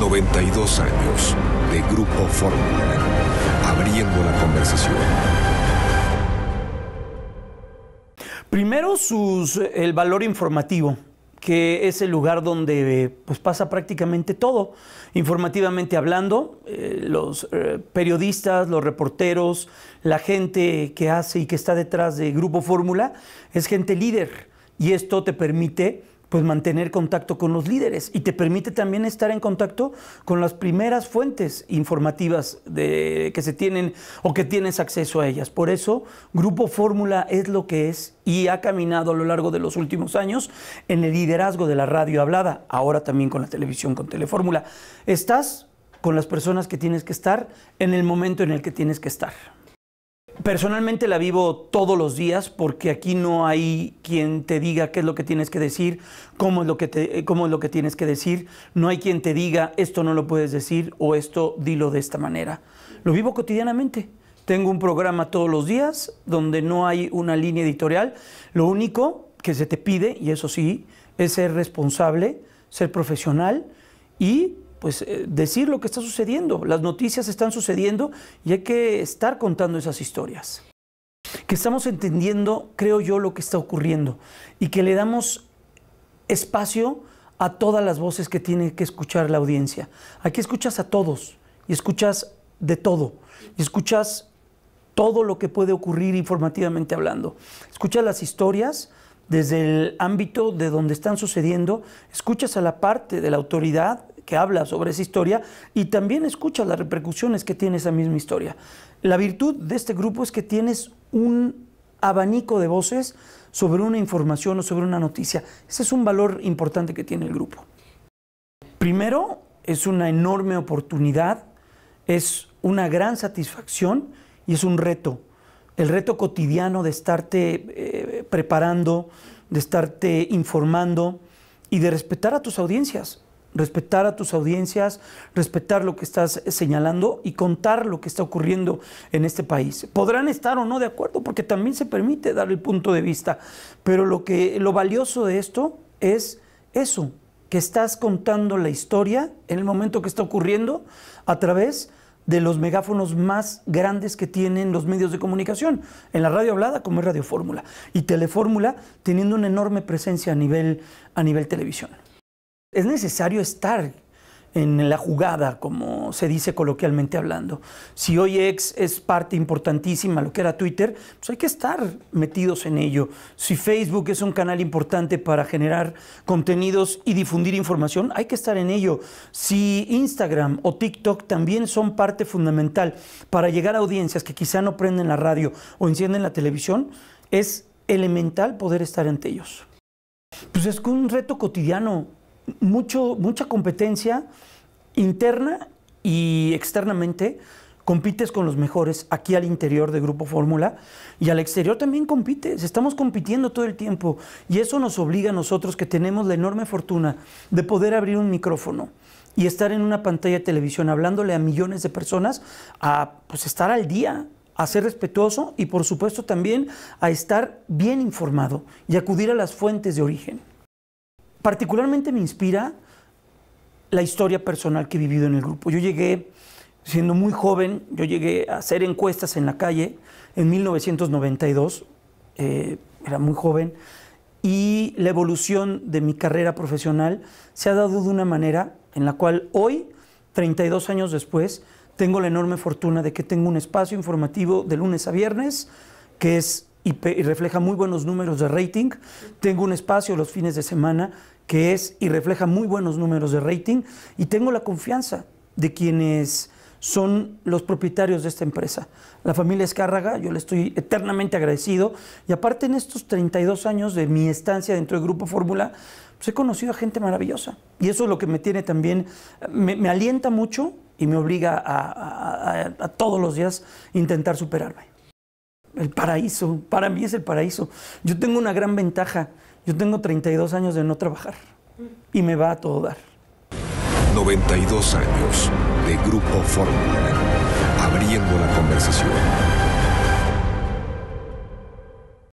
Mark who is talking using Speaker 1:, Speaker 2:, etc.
Speaker 1: 92 años de Grupo Fórmula, abriendo la conversación. Primero el valor informativo, que es el lugar donde pues, pasa prácticamente todo, informativamente hablando, eh, los eh, periodistas, los reporteros, la gente que hace y que está detrás de Grupo Fórmula, es gente líder y esto te permite pues mantener contacto con los líderes y te permite también estar en contacto con las primeras fuentes informativas que se tienen o que tienes acceso a ellas. Por eso, Grupo Fórmula es lo que es y ha caminado a lo largo de los últimos años en el liderazgo de la radio hablada, ahora también con la televisión, con Telefórmula. Estás con las personas que tienes que estar en el momento en el que tienes que estar. Personalmente la vivo todos los días porque aquí no hay quien te diga qué es lo que tienes que decir, cómo es lo que, eh, cómo es lo que tienes que decir, no hay quien te diga esto no lo puedes decir o esto dilo de esta manera. Lo vivo cotidianamente. Tengo un programa todos los días donde no hay una línea editorial. Lo único que se te pide, y eso sí, es ser responsable, ser profesional y pues eh, decir lo que está sucediendo. Las noticias están sucediendo y hay que estar contando esas historias. Que estamos entendiendo, creo yo, lo que está ocurriendo y que le damos espacio a todas las voces que tiene que escuchar la audiencia. Aquí escuchas a todos y escuchas de todo y escuchas todo lo que puede ocurrir informativamente hablando. Escuchas las historias desde el ámbito de donde están sucediendo, escuchas a la parte de la autoridad que habla sobre esa historia y también escucha las repercusiones que tiene esa misma historia. La virtud de este grupo es que tienes un abanico de voces sobre una información o sobre una noticia. Ese es un valor importante que tiene el grupo. Primero, es una enorme oportunidad, es una gran satisfacción y es un reto. El reto cotidiano de estarte eh, preparando, de estarte informando y de respetar a tus audiencias respetar a tus audiencias, respetar lo que estás señalando y contar lo que está ocurriendo en este país. Podrán estar o no de acuerdo, porque también se permite dar el punto de vista, pero lo que lo valioso de esto es eso, que estás contando la historia en el momento que está ocurriendo a través de los megáfonos más grandes que tienen los medios de comunicación, en la radio hablada como es Radio Fórmula y Telefórmula, teniendo una enorme presencia a nivel, a nivel televisión. Es necesario estar en la jugada, como se dice coloquialmente hablando. Si hoy ex es parte importantísima, lo que era Twitter, pues hay que estar metidos en ello. Si Facebook es un canal importante para generar contenidos y difundir información, hay que estar en ello. Si Instagram o TikTok también son parte fundamental para llegar a audiencias que quizá no prenden la radio o encienden la televisión, es elemental poder estar ante ellos. Pues es un reto cotidiano, mucho, mucha competencia interna y externamente. Compites con los mejores aquí al interior de Grupo Fórmula y al exterior también compites. Estamos compitiendo todo el tiempo y eso nos obliga a nosotros que tenemos la enorme fortuna de poder abrir un micrófono y estar en una pantalla de televisión hablándole a millones de personas a pues, estar al día a ser respetuoso y por supuesto también a estar bien informado y acudir a las fuentes de origen. Particularmente me inspira la historia personal que he vivido en el grupo. Yo llegué, siendo muy joven, yo llegué a hacer encuestas en la calle en 1992, eh, era muy joven, y la evolución de mi carrera profesional se ha dado de una manera en la cual hoy, 32 años después, tengo la enorme fortuna de que tengo un espacio informativo de lunes a viernes, que es y, refleja muy buenos números de rating. Tengo un espacio los fines de semana que es y refleja muy buenos números de rating y tengo la confianza de quienes son los propietarios de esta empresa. La familia Escárraga, yo le estoy eternamente agradecido y aparte en estos 32 años de mi estancia dentro del Grupo Fórmula, pues he conocido a gente maravillosa y eso es lo que me tiene también, me, alienta mucho y me obliga a todos los días intentar superarme. El paraíso, para mí es el paraíso. Yo tengo una gran ventaja yo tengo 32 años de no trabajar y me va a todo dar. 92 años de Grupo Fórmula, abriendo la conversación.